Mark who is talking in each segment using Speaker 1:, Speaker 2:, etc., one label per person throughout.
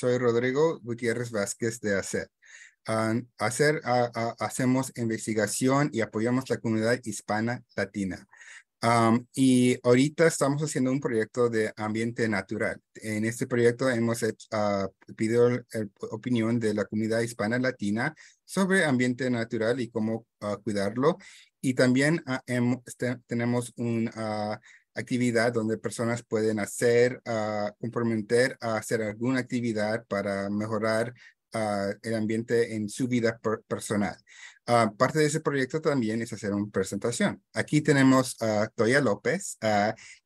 Speaker 1: Soy Rodrigo Gutiérrez Vázquez de ACET. hacer, hacemos investigación y apoyamos la comunidad hispana latina. y ahorita estamos haciendo un proyecto de ambiente natural. En este proyecto hemos ah, pedido la opinión de la comunidad hispana latina sobre ambiente natural y cómo ah, cuidarlo. Y también ah, tenemos un actividad donde personas pueden hacer, ah, comprometer a hacer alguna actividad para mejorar ah, el ambiente en su vida personal. Ah, parte de ese proyecto también es hacer una presentación. Aquí tenemos a Toya López,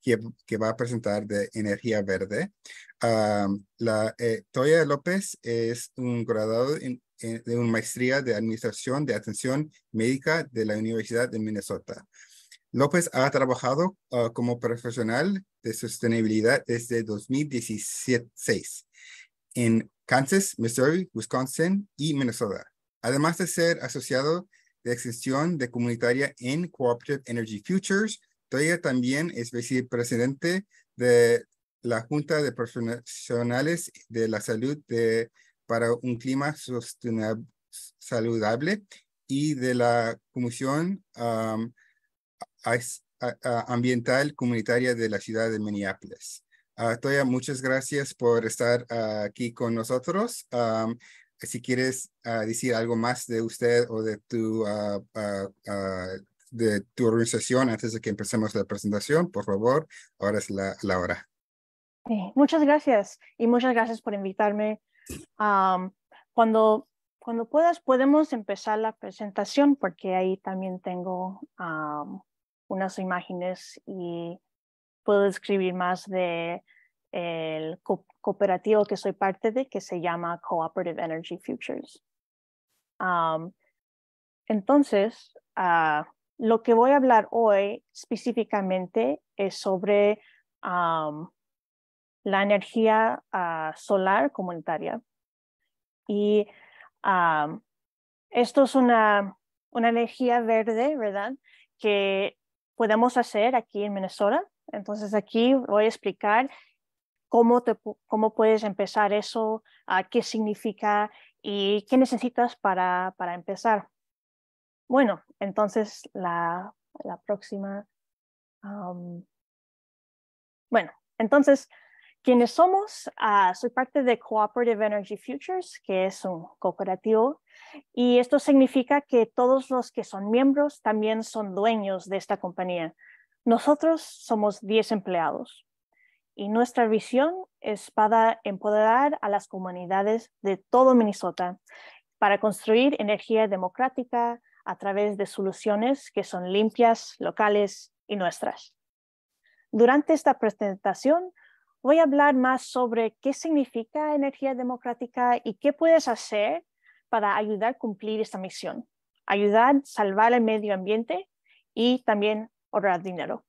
Speaker 1: que, va a presentar de energía verde. la, eh, Toya López es un graduado de una maestría de Administración de Atención Médica de la Universidad de Minnesota. López ha trabajado ah, como profesional de sostenibilidad desde 2016 en Kansas, Missouri, Wisconsin y Minnesota, además de ser asociado de extensión de comunitaria en Cooperative Energy Futures. Toya también es vicepresidente de la Junta de Profesionales de la Salud de, para un Clima Saludable y de la Comisión ambiental comunitaria de la ciudad de Minneapolis. Ah, Toya, muchas gracias por estar ah, aquí con nosotros. si quieres ah, decir algo más de usted o de tu, de tu organización antes de que empecemos la presentación, por favor, ahora es la, la hora.
Speaker 2: muchas gracias y muchas gracias por invitarme. cuando, cuando puedas, podemos empezar la presentación porque ahí también tengo unas imágenes y puedo describir más de el cooperativo que soy parte de, que se llama Cooperative Energy Futures. entonces, ah, lo que voy a hablar hoy específicamente es sobre la energía ah, solar comunitaria. Y esto es una, energía verde, ¿verdad? Que podemos hacer aquí en Minnesota. Entonces aquí voy a explicar cómo, te, cómo puedes empezar eso, a ah, qué significa y qué necesitas para, para empezar. Bueno, entonces la, la próxima. bueno, entonces quienes somos, ah, soy parte de Cooperative Energy Futures, que es un cooperativo, y esto significa que todos los que son miembros también son dueños de esta compañía. Nosotros somos 10 empleados y nuestra visión es para empoderar a las comunidades de todo Minnesota para construir energía democrática a través de soluciones que son limpias, locales y nuestras. Durante esta presentación voy a hablar más sobre qué significa energía democrática y qué puedes hacer para ayudar a cumplir esta misión, ayudar a salvar el medio ambiente y también ahorrar dinero.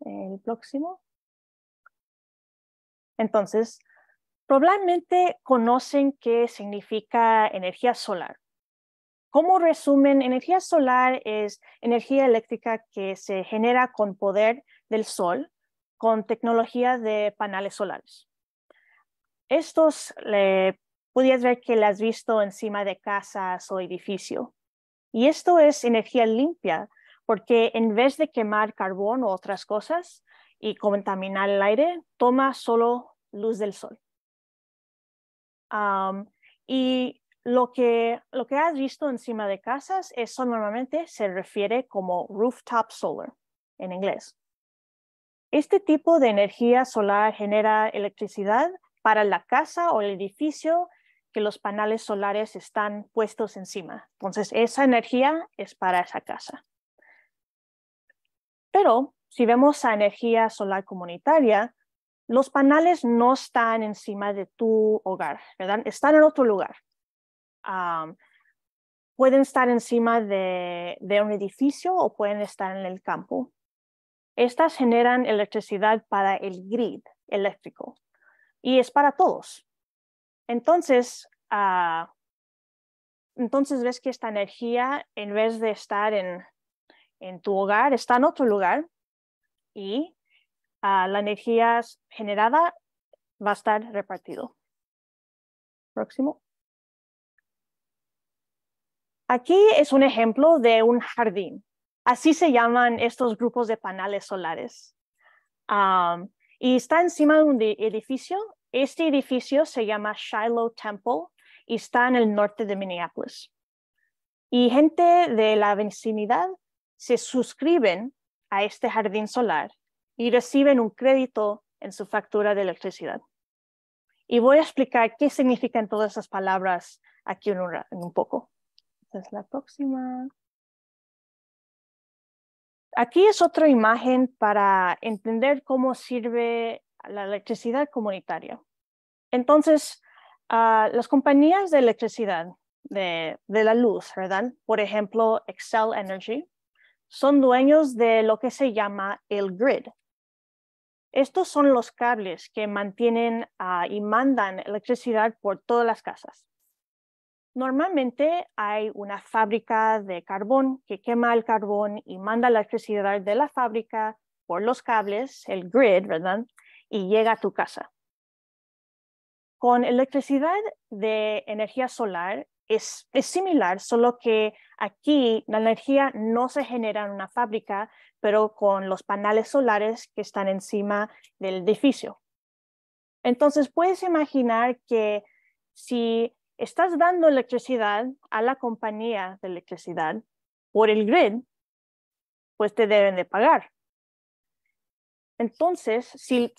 Speaker 2: El próximo. Entonces, probablemente conocen qué significa energía solar. Como resumen, energía solar es energía eléctrica que se genera con poder del sol con tecnología de paneles solares. Estos le, ver que las has visto encima de casas o edificio. Y esto es energía limpia, porque en vez de quemar carbón o otras cosas y contaminar el aire, toma solo luz del sol. y lo que, lo que has visto encima de casas, eso normalmente se refiere como rooftop solar en inglés. Este tipo de energía solar genera electricidad para la casa o el edificio que los paneles solares están puestos encima. Entonces, esa energía es para esa casa. Pero si vemos a energía solar comunitaria, los paneles no están encima de tu hogar, ¿verdad? Están en otro lugar. pueden estar encima de un edificio o pueden estar en el campo. Estas generan electricidad para el grid eléctrico y es para todos. Entonces, ah, entonces ves que esta energía, en vez de estar en, en tu hogar, está en otro lugar y ah, la energía generada va a estar repartido. Próximo. Aquí es un ejemplo de un jardín. Así se llaman estos grupos de paneles solares. y está encima de un edificio. Este edificio se llama Shiloh Temple y está en el norte de Minneapolis. Y gente de la vecindad se suscriben a este jardín solar y reciben un crédito en su factura de electricidad. Y voy a explicar qué significan todas esas palabras aquí en un, en un poco. Esta es la próxima. Aquí es otra imagen para entender cómo sirve la electricidad comunitaria. Entonces, ah, las compañías de electricidad, de, la luz, ¿verdad? Por ejemplo, Excel Energy, son dueños de lo que se llama el grid. Estos son los cables que mantienen ah, y mandan electricidad por todas las casas. Normalmente hay una fábrica de carbón que quema el carbón y manda la electricidad de la fábrica por los cables, el grid, ¿verdad? Y llega a tu casa. Con electricidad de energía solar es, similar, solo que aquí la energía no se genera en una fábrica, pero con los paneles solares que están encima del edificio. Entonces puedes imaginar que si estás dando electricidad a la compañía de electricidad por el grid, pues te deben de pagar. Entonces, si,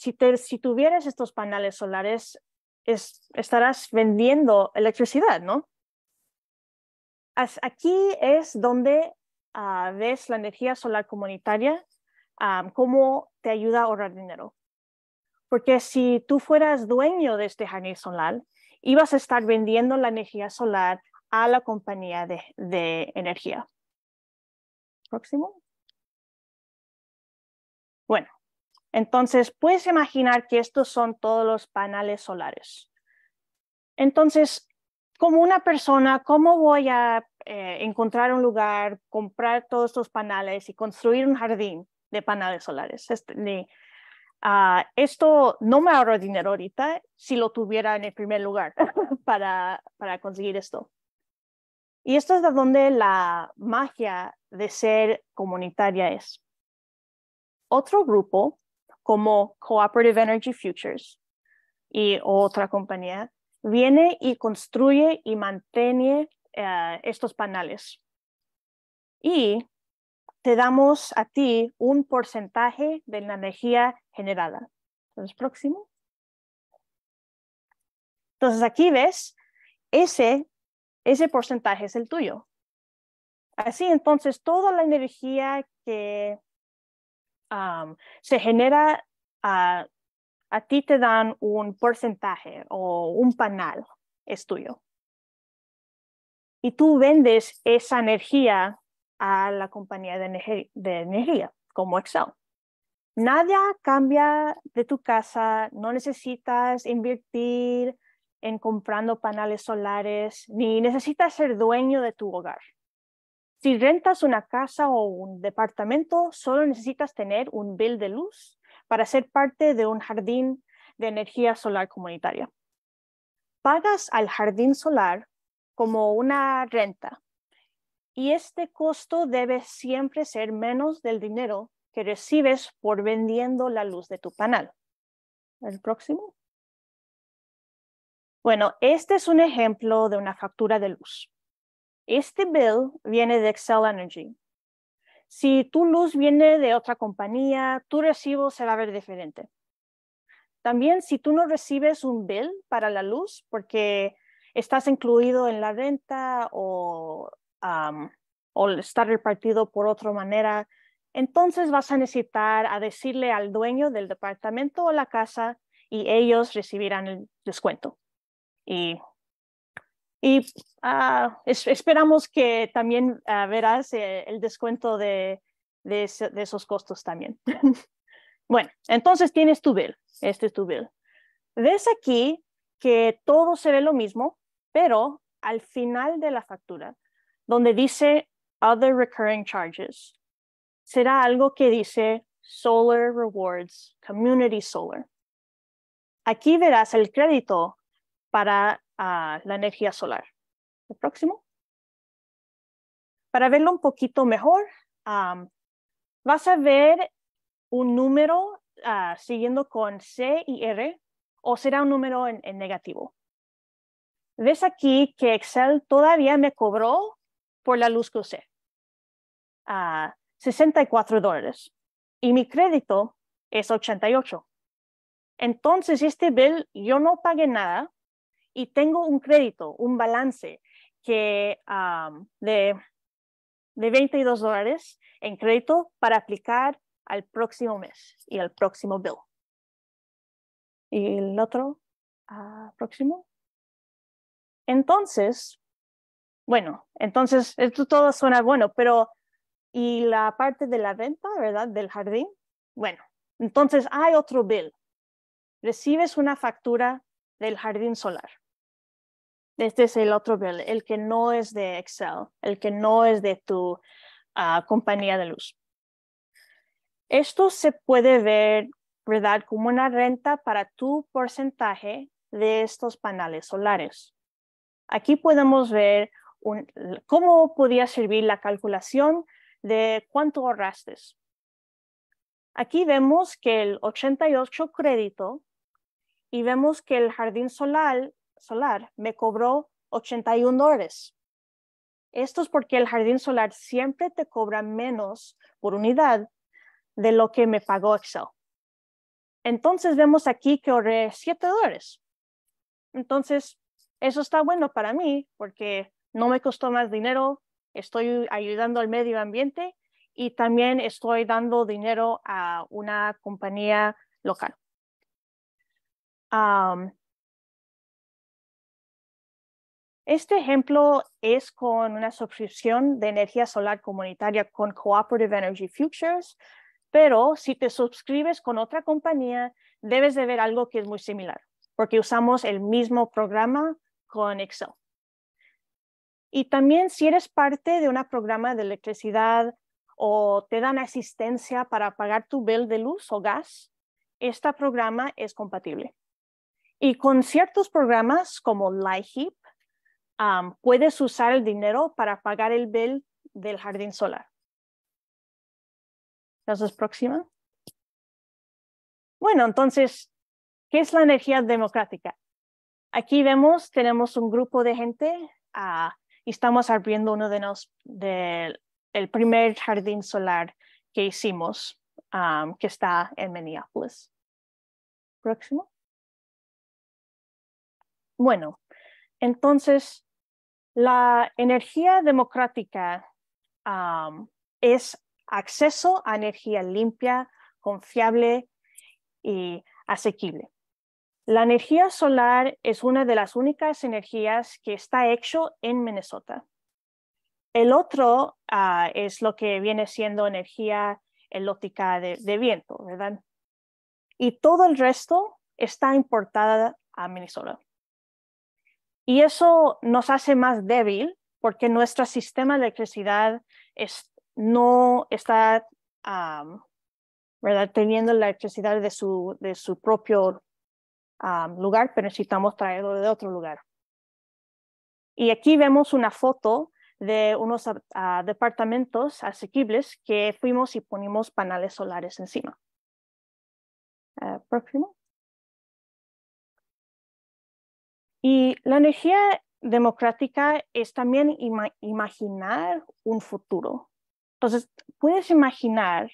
Speaker 2: tuvieras estos paneles solares, estarás vendiendo electricidad, ¿no? Aquí es donde ah, ves la energía solar comunitaria, ah, cómo te ayuda a ahorrar dinero. Porque si tú fueras dueño de este jardín solar, ibas a estar vendiendo la energía solar a la compañía de, energía. Próximo. Bueno, entonces puedes imaginar que estos son todos los paneles solares. Entonces, como una persona, ¿cómo voy a eh, encontrar un lugar, comprar todos estos paneles y construir un jardín de paneles solares? Este, Ah, esto no me ahorra dinero ahorita si lo tuviera en el primer lugar para, para conseguir esto. Y esto es de donde la magia de ser comunitaria es. Otro grupo, como Cooperative Energy Futures y otra compañía, viene y construye y mantiene eh, estos paneles. Y te damos a ti un porcentaje de la energía generada. Entonces, próximo. Entonces, aquí ves, ese, ese porcentaje es el tuyo. Así, entonces, toda la energía que se genera a ti te dan un porcentaje o un panal, es tuyo. Y tú vendes esa energía a la compañía de, energía, como Excel. Nada cambia de tu casa, no necesitas invertir en comprando paneles solares, ni necesitas ser dueño de tu hogar. Si rentas una casa o un departamento, solo necesitas tener un bill de luz para ser parte de un jardín de energía solar comunitaria. Pagas al jardín solar como una renta y este costo debe siempre ser menos del dinero que recibes por vendiendo la luz de tu panel. El próximo. Bueno, este es un ejemplo de una factura de luz. Este bill viene de Excel Energy. Si tu luz viene de otra compañía, tu recibo se va a ver diferente. También si tú no recibes un bill para la luz porque estás incluido en la renta o o estar repartido por otra manera, entonces vas a necesitar a decirle al dueño del departamento o la casa y ellos recibirán el descuento. Y, ah, esperamos que también ah, verás eh, el descuento de, de, esos costos también. bueno, entonces tienes tu bill. Este es tu bill. Ves aquí que todo se ve lo mismo, pero al final de la factura donde dice Other Recurring Charges, será algo que dice Solar Rewards, Community Solar. Aquí verás el crédito para ah, la energía solar. El próximo. Para verlo un poquito mejor, vas a ver un número ah, siguiendo con C y R o será un número en, negativo. Ves aquí que Excel todavía me cobró por la luz que usé. a 64 dólares. Y mi crédito es 88. Entonces, este bill, yo no pagué nada y tengo un crédito, un balance que, de, de 22 dólares en crédito para aplicar al próximo mes y al próximo bill. ¿Y el otro ah, próximo? Entonces, bueno, entonces esto todo suena bueno, pero ¿y la parte de la venta, verdad, del jardín? Bueno, entonces hay otro bill. Recibes una factura del jardín solar. Este es el otro bill, el que no es de Excel, el que no es de tu ah, compañía de luz. Esto se puede ver, ¿verdad?, como una renta para tu porcentaje de estos paneles solares. Aquí podemos ver cómo podía servir la calculación de cuánto ahorraste. Aquí vemos que el 88 crédito y vemos que el jardín solar, solar me cobró 81 dólares. Esto es porque el jardín solar siempre te cobra menos por unidad de lo que me pagó Excel. Entonces vemos aquí que ahorré 7 dólares. Entonces, eso está bueno para mí porque no me costó más dinero, estoy ayudando al medio ambiente y también estoy dando dinero a una compañía local. este ejemplo es con una suscripción de energía solar comunitaria con Cooperative Energy Futures, pero si te suscribes con otra compañía, debes de ver algo que es muy similar, porque usamos el mismo programa con Excel. Y también si eres parte de un programa de electricidad o te dan asistencia para pagar tu bill de luz o gas, este programa es compatible. Y con ciertos programas como LIHEAP, puedes usar el dinero para pagar el bill del jardín solar. Entonces, próxima. Bueno, entonces, ¿qué es la energía democrática? Aquí vemos, tenemos un grupo de gente ah, y estamos abriendo uno de los del primer jardín solar que hicimos, um, que está en Minneapolis. Próximo. Bueno, entonces la energía democrática um, es acceso a energía limpia, confiable y asequible. La energía solar es una de las únicas energías que está hecho en Minnesota. El otro ah, es lo que viene siendo energía elótica de, de, viento, ¿verdad? Y todo el resto está importada a Minnesota. Y eso nos hace más débil porque nuestro sistema de electricidad no está ¿verdad? teniendo la electricidad de su, de su propio lugar, pero necesitamos traerlo de otro lugar. Y aquí vemos una foto de unos departamentos asequibles que fuimos y ponimos paneles solares encima. Eh, próximo. Y la energía democrática es también imaginar un futuro. Entonces, puedes imaginar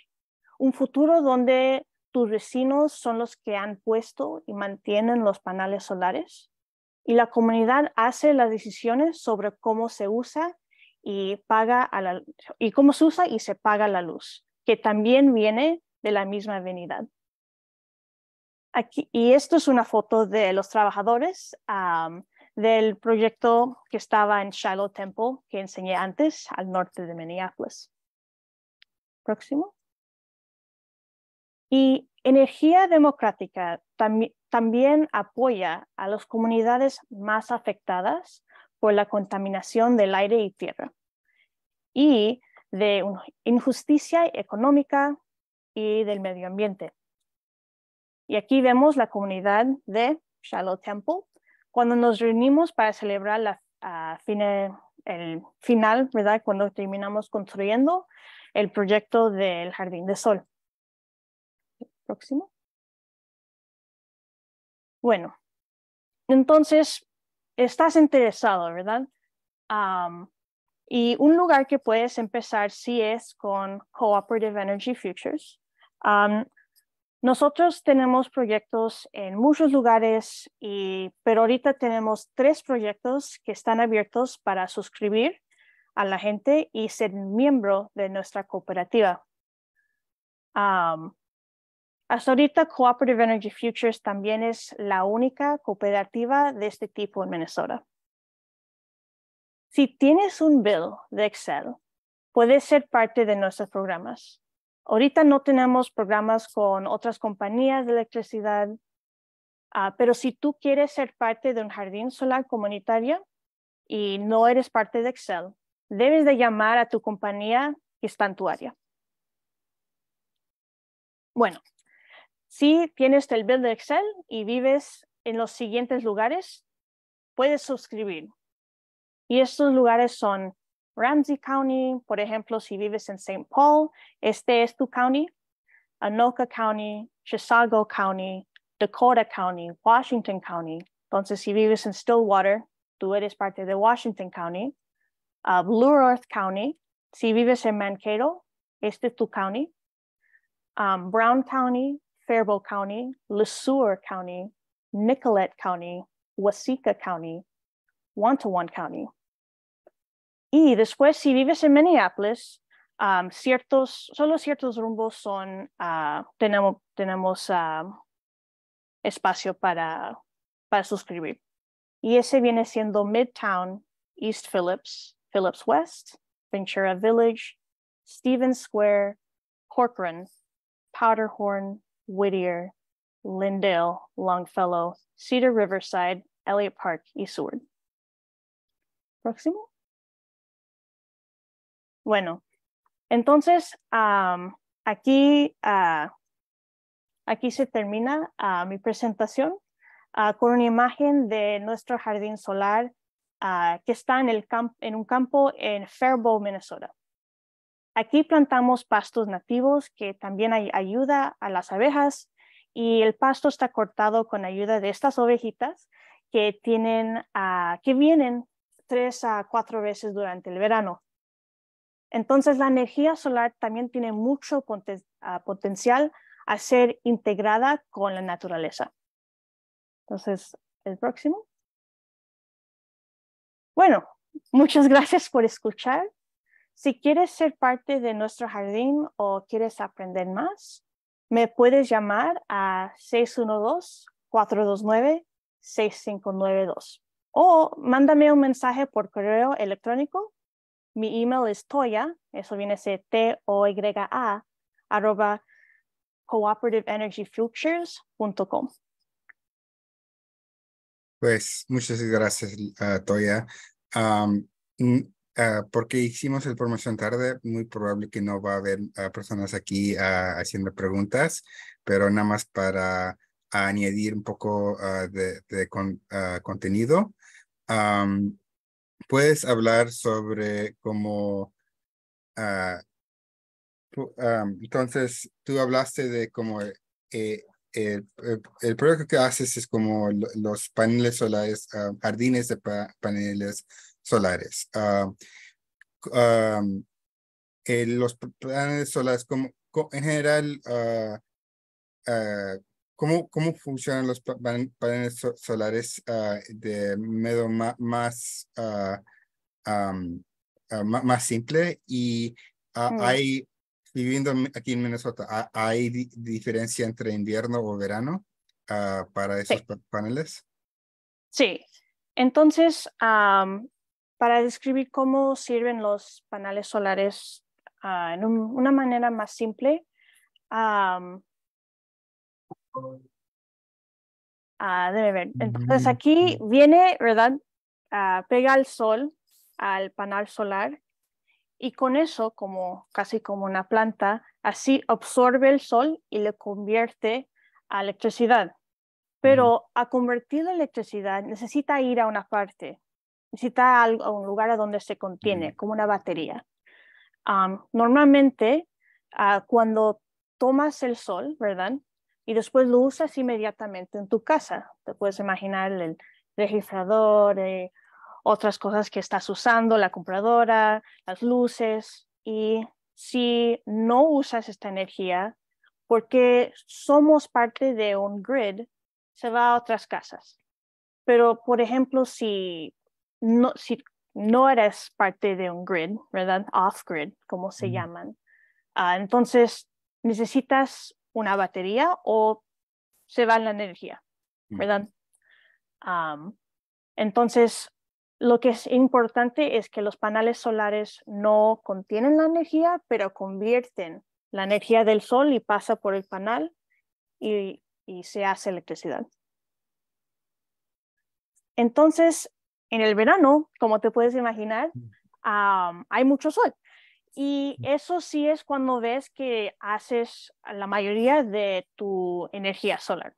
Speaker 2: un futuro donde tus vecinos son los que han puesto y mantienen los paneles solares y la comunidad hace las decisiones sobre cómo se usa y paga a la, y cómo se usa y se paga la luz, que también viene de la misma avenida. y esto es una foto de los trabajadores del proyecto que estaba en Shiloh Temple, que enseñé antes, al norte de Minneapolis. Próximo. Y Energía Democrática también apoya a las comunidades más afectadas por la contaminación del aire y tierra y de injusticia económica y del medio ambiente. Y aquí vemos la comunidad de Shallow Temple cuando nos reunimos para celebrar el final, ¿verdad? Cuando terminamos construyendo el proyecto del Jardín de Sol. Próximo. Bueno, entonces, estás interesado, ¿verdad? y un lugar que puedes empezar sí es con Cooperative Energy Futures. nosotros tenemos proyectos en muchos lugares, y, pero ahorita tenemos tres proyectos que están abiertos para suscribir a la gente y ser miembro de nuestra cooperativa. Hasta ahorita, Cooperative Energy Futures también es la única cooperativa de este tipo en Minnesota. Si tienes un bill de Excel, puedes ser parte de nuestros programas. Ahorita no tenemos programas con otras compañías de electricidad, ah, pero si tú quieres ser parte de un jardín solar comunitario y no eres parte de Excel, debes de llamar a tu compañía que está Bueno, si tienes el bill de Excel y vives en los siguientes lugares, puedes suscribir. Y estos lugares son Ramsey County, por ejemplo, si vives en St. Paul, este es tu county, Anoka County, Chisago County, Dakota County, Washington County. Entonces, si vives en Stillwater, tú eres parte de Washington County. Ah, Blue Earth County, si vives en Mankato, este es tu county. Ah, Brown County, Faribault County, Le Sueur County, Nicolet County, Waseca County, Wantawan County. Y después, si vives en Minneapolis, um, ciertos, solo ciertos rumbos son, uh, tenemos, tenemos uh, espacio para, para suscribir. Y ese viene siendo Midtown, East Phillips, Phillips West, Ventura Village, Stevens Square, Corcoran, Powderhorn, Whittier, Lindale, Longfellow, Cedar Riverside, Elliott Park y Seward. Próximo. Bueno, entonces aquí, ah, aquí se termina ah, mi presentación ah, con una imagen de nuestro jardín solar que está en, un campo en Fairbow, Minnesota. Aquí plantamos pastos nativos que también hay ayuda a las abejas y el pasto está cortado con ayuda de estas ovejitas que tienen ah, que vienen tres a cuatro veces durante el verano. Entonces la energía solar también tiene mucho ah, potencial a ser integrada con la naturaleza. Entonces, el próximo. Bueno, muchas gracias por escuchar si quieres ser parte de nuestro jardín o quieres aprender más, me puedes llamar a 612-429-6592 o mándame un mensaje por correo electrónico. Mi email es toya, eso viene a T-O-Y-A, arroba cooperativeenergyfutures.com.
Speaker 1: Pues muchas gracias, ah, Toya. Ah, porque hicimos el formación tarde, muy probable que no va a haber ah, personas aquí ah, haciendo preguntas, pero nada más para añadir un poco de, contenido. puedes hablar sobre cómo... entonces, tú hablaste de cómo eh, eh, el, proyecto que haces es como los paneles solares, jardines de paneles solares. Ah, ah, los paneles solares, como, en general, ah, ¿cómo, ¿cómo, funcionan los paneles solares de medio más, más simple? Y mm. hay, viviendo aquí en Minnesota, ¿hay diferencia entre invierno o verano para esos paneles?
Speaker 2: Sí, entonces, para describir cómo sirven los paneles solares ah, en una manera más simple. Ah, Entonces mm, aquí mm. viene, ¿verdad? Ah, pega el sol al panel solar y con eso, como casi como una planta, así absorbe el sol y le convierte a electricidad. Mm. Pero a convertir en electricidad necesita ir a una parte necesita un lugar a donde se contiene, como una batería. normalmente, ah, cuando tomas el sol, ¿verdad? Y después lo usas inmediatamente en tu casa. Te puedes imaginar el registrador, eh, otras cosas que estás usando, la compradora, las luces. Y si no usas esta energía, porque somos parte de un grid, se va a otras casas. Pero, por ejemplo, si no, si no eres parte de un grid, ¿verdad? Off-grid, como se llaman. Ah, entonces, necesitas una batería o se va la energía, ¿verdad? entonces, lo que es importante es que los paneles solares no contienen la energía, pero convierten la energía del sol y pasa por el panel y, y se hace electricidad. Entonces, en el verano, como te puedes imaginar, mm. hay mucho sol. Y mm. eso sí es cuando ves que haces la mayoría de tu energía solar.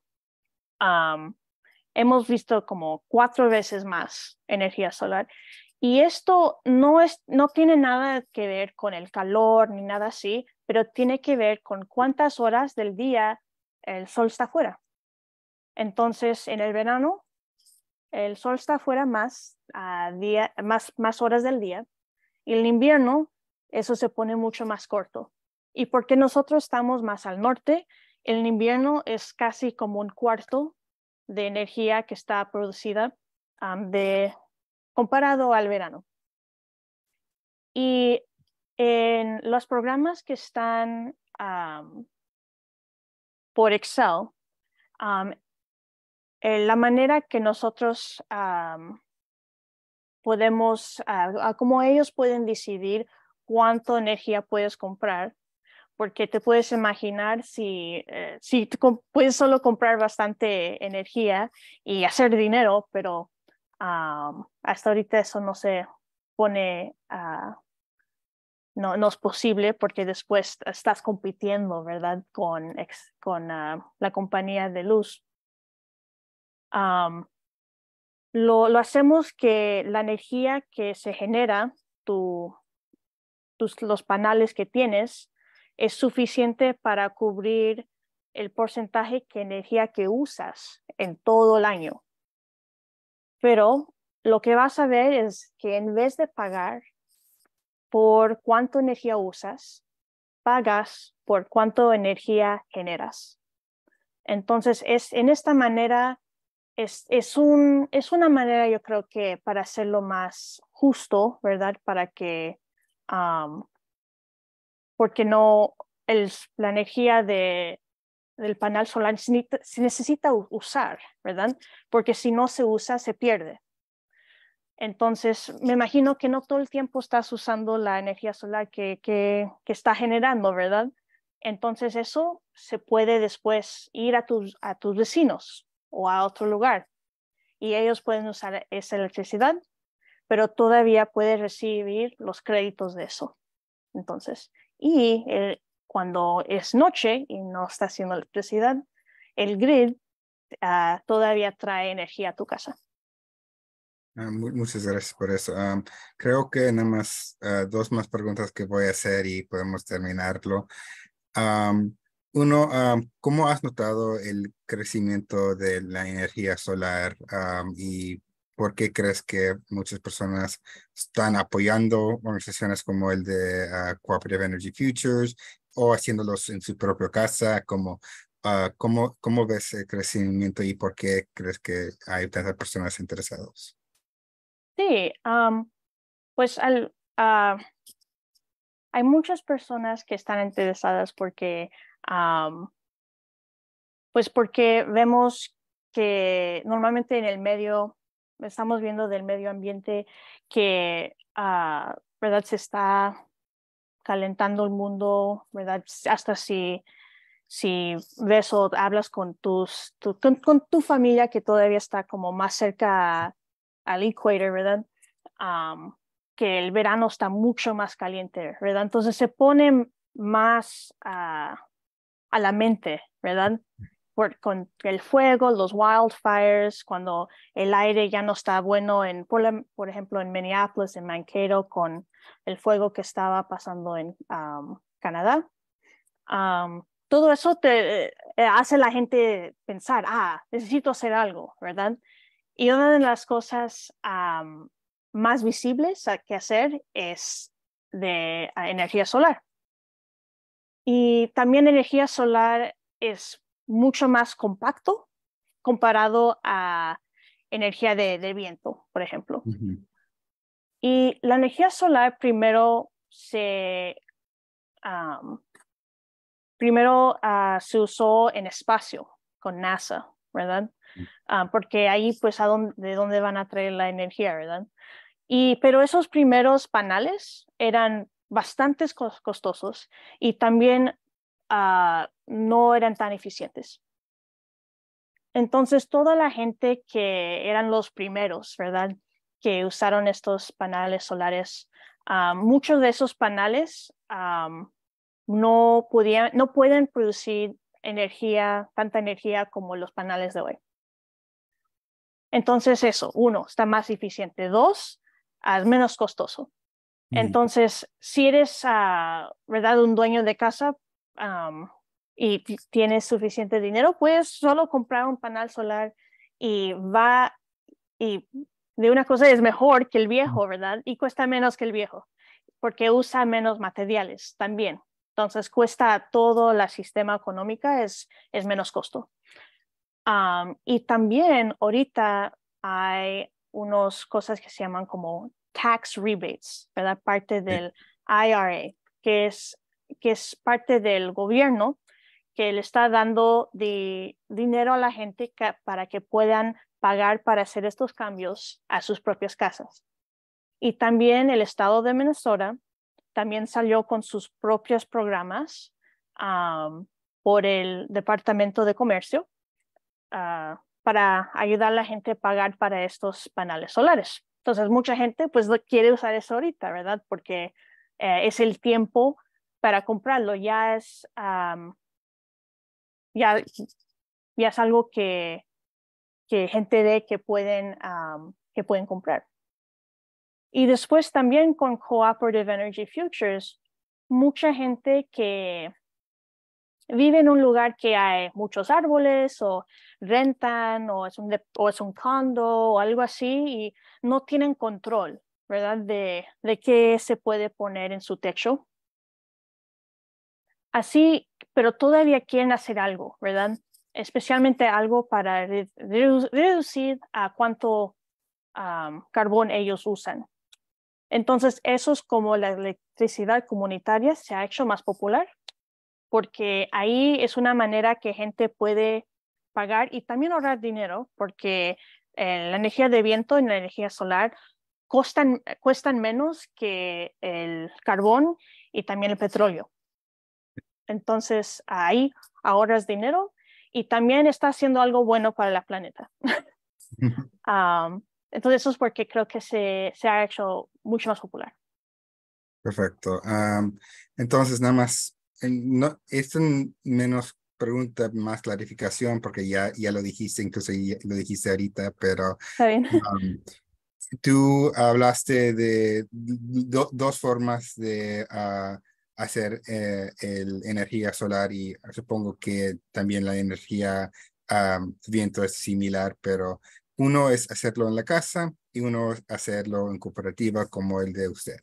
Speaker 2: hemos visto como cuatro veces más energía solar. Y esto no, es, no tiene nada que ver con el calor ni nada así, pero tiene que ver con cuántas horas del día el sol está fuera. Entonces, en el verano el sol está fuera más, a más, horas del día y el invierno eso se pone mucho más corto. Y porque nosotros estamos más al norte, el invierno es casi como un cuarto de energía que está producida de, comparado al verano. Y en los programas que están por Excel, eh, la manera que nosotros podemos, como ellos pueden decidir cuánto energía puedes comprar, porque te puedes imaginar si, eh, puedes solo comprar bastante energía y hacer dinero, pero hasta ahorita eso no se pone, ah, no, es posible porque después estás compitiendo, ¿verdad? Con, con ah, la compañía de luz lo, hacemos que la energía que se genera, tus, los paneles que tienes, es suficiente para cubrir el porcentaje de energía que usas en todo el año. Pero lo que vas a ver es que en vez de pagar por cuánto energía usas, pagas por cuánto energía generas. Entonces, es en esta manera es, es, una manera, yo creo que para hacerlo más justo, ¿verdad? Para que, porque no, el, la energía del panel solar se necesita, usar, ¿verdad? Porque si no se usa, se pierde. Entonces, me imagino que no todo el tiempo estás usando la energía solar que, que está generando, ¿verdad? Entonces, eso se puede después ir a tus, a tus vecinos, o a otro lugar. Y ellos pueden usar esa electricidad, pero todavía puede recibir los créditos de eso. Entonces, y cuando es noche y no está haciendo electricidad, el grid ah, todavía trae energía a tu casa.
Speaker 1: Ah, muchas gracias por eso. creo que nada más ah, dos más preguntas que voy a hacer y podemos terminarlo. Uno, ¿cómo has notado el crecimiento de la energía solar y por qué crees que muchas personas están apoyando organizaciones como el de ah, Cooperative Energy Futures o haciéndolos en su propia casa? Como, ah, ¿cómo, ves el crecimiento y por qué crees que hay tantas personas interesadas?
Speaker 2: Sí, pues ah, hay muchas personas que están interesadas porque pues porque vemos que normalmente en el medio, estamos viendo del medio ambiente que, ah, ¿verdad? Se está calentando el mundo, ¿verdad? Hasta si, si ves o hablas con, tus, tu, con, tu familia que todavía está como más cerca al equator, ¿verdad? que el verano está mucho más caliente, ¿verdad? Entonces se pone más, ah, a la mente, ¿verdad? con el fuego, los wildfires, cuando el aire ya no está bueno, en, por, ejemplo, en Minneapolis, en Mankato, con el fuego que estaba pasando en Canadá. todo eso te eh, hace la gente pensar, ah, necesito hacer algo, ¿verdad? Y una de las cosas más visibles que hacer es de energía solar. Y también energía solar es mucho más compacto comparado a energía de, viento, por ejemplo. Y la energía solar primero se, primero, ah, se usó en espacio con NASA, ¿verdad? Mm. Ah, porque ahí pues a dónde, de dónde van a traer la energía, ¿verdad? Y, pero esos primeros paneles eran Bastantes costosos y también ah, no eran tan eficientes. Entonces, toda la gente que eran los primeros, ¿verdad? Que usaron estos paneles solares, ah, muchos de esos paneles no, no pueden producir energía, tanta energía como los paneles de hoy. Entonces, eso, uno, está más eficiente. Dos, es menos costoso. Entonces, si eres, ah, ¿verdad?, un dueño de casa y tienes suficiente dinero, puedes solo comprar un panel solar y va, y de una cosa es mejor que el viejo, ¿verdad? Y cuesta menos que el viejo, porque usa menos materiales también. Entonces, cuesta todo la sistema económica, es, es menos costo. y también ahorita hay unas cosas que se llaman como tax rebates, ¿verdad? Parte del IRA, que es, que es parte del gobierno que le está dando de dinero a la gente para que puedan pagar para hacer estos cambios a sus propias casas. Y también el estado de Minnesota también salió con sus propios programas por el Departamento de Comercio ah, para ayudar a la gente a pagar para estos paneles solares. Entonces, mucha gente pues quiere usar eso ahorita, ¿verdad? Porque eh, es el tiempo para comprarlo, ya es, ya, es algo que, que gente ve que pueden, que pueden comprar. Y después también con Cooperative Energy Futures, mucha gente que Viven en un lugar que hay muchos árboles o rentan o es un, o es un condo o algo así y no tienen control, ¿verdad? De, de qué se puede poner en su techo. Así, pero todavía quieren hacer algo, ¿verdad? Especialmente algo para reducir a cuánto carbón ellos usan. Entonces, eso es como la electricidad comunitaria se ha hecho más popular porque ahí es una manera que gente puede pagar y también ahorrar dinero, porque eh, la energía de viento y la energía solar costan, cuestan menos que el carbón y también el petróleo. Entonces ahí ahorras dinero y también está haciendo algo bueno para el planeta. Ah, entonces eso es porque creo que se, ha hecho mucho más popular.
Speaker 1: Perfecto. Ah, entonces, nada más no, es menos pregunta, más clarificación, porque ya, ya lo dijiste, incluso lo dijiste ahorita, pero... Está bien. Um, tú hablaste de dos formas de ah, hacer eh, el energía solar y supongo que también la energía viento es similar, pero uno es hacerlo en la casa y uno es hacerlo en cooperativa como el de usted.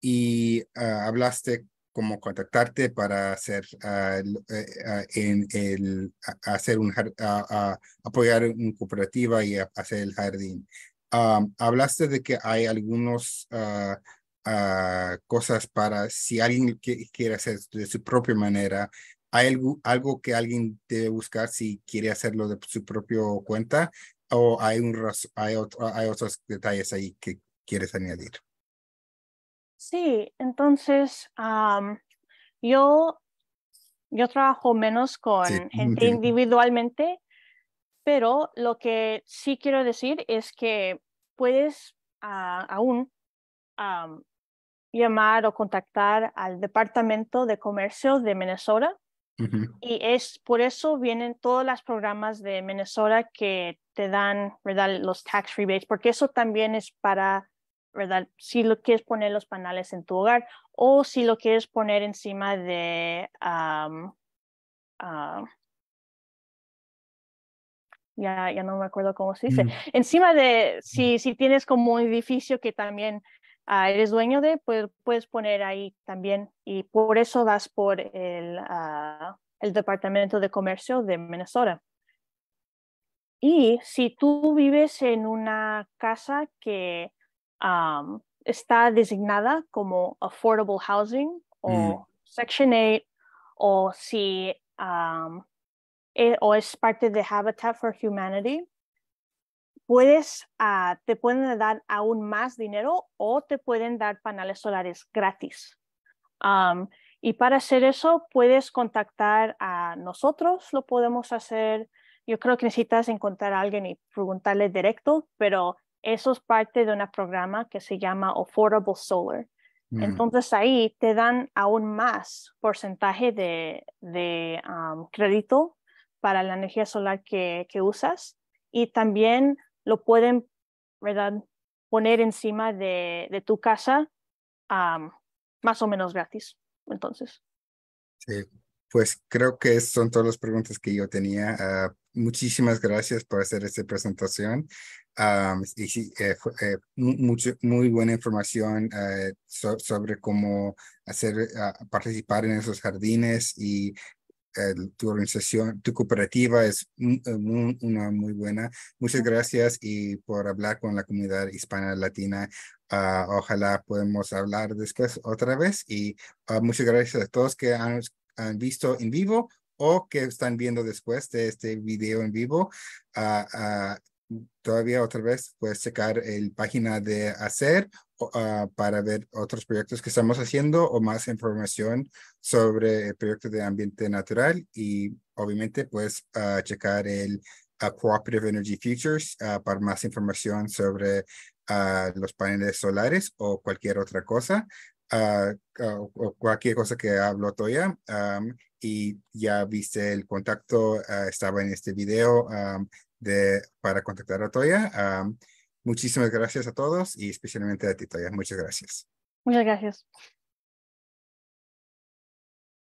Speaker 1: y ah, hablaste cómo contactarte para hacer ah, eh, ah, en el hacer un apoyar una cooperativa y hacer el jardín. Ah, hablaste de que hay algunos cosas para si alguien quiere hacer de su propia manera. ¿Hay algo, que alguien debe buscar si quiere hacerlo de su propia cuenta? ¿O hay, un, hay otros detalles ahí que quieres añadir?
Speaker 2: Sí, entonces yo, yo trabajo menos con gente individualmente, pero lo que sí quiero decir es que puedes ah, aún llamar o contactar al Departamento de Comercio de Minnesota. Y es por eso vienen todos los programas de Minnesota que te dan ¿verdad? los tax rebates, porque eso también es para ¿verdad? Si lo quieres poner los panales en tu hogar o si lo quieres poner encima de... ya, no me acuerdo cómo se dice. Mm. Encima de, mm. si, si tienes como un edificio que también ah, eres dueño de, pues, puedes poner ahí también. Y por eso vas por el, ah, el Departamento de Comercio de Minnesota. Y si tú vives en una casa que Um, está designada como affordable housing o mm. Section 8 o si um, eh, o es parte de Habitat for Humanity, puedes, ah, te pueden dar aún más dinero o te pueden dar paneles solares gratis. Um, y para hacer eso puedes contactar a nosotros, lo podemos hacer. Yo creo que necesitas encontrar a alguien y preguntarle directo, pero eso es parte de un programa que se llama Affordable Solar. Mm. Entonces ahí te dan aún más porcentaje de, de um, crédito para la energía solar que, que, usas y también lo pueden ¿verdad? poner encima de, de tu casa um, más o menos gratis. Entonces.
Speaker 1: Sí, pues creo que son todas las preguntas que yo tenía. Ah, muchísimas gracias por hacer esta presentación y sí, eh, eh, muy buena información eh, sobre cómo hacer participar en esos jardines y tu organización, tu cooperativa es una muy buena. Muchas gracias y por hablar con la comunidad hispana latina. Ah, ojalá podemos hablar después otra vez y ah, muchas gracias a todos que han, han visto en vivo o que están viendo después de este video en vivo. Ah, todavía otra vez puedes checar el página de hacer ah, para ver otros proyectos que estamos haciendo o más información sobre el proyecto de ambiente natural y obviamente puedes ah, checar el ah, Cooperative Energy Futures para más información sobre los paneles solares o cualquier otra cosa. o cualquier cosa que hablo Toya y ya viste el contacto, estaba en este video, para contactar a Toya. muchísimas gracias a todos y especialmente a ti, Toya. Muchas gracias.
Speaker 2: Muchas gracias.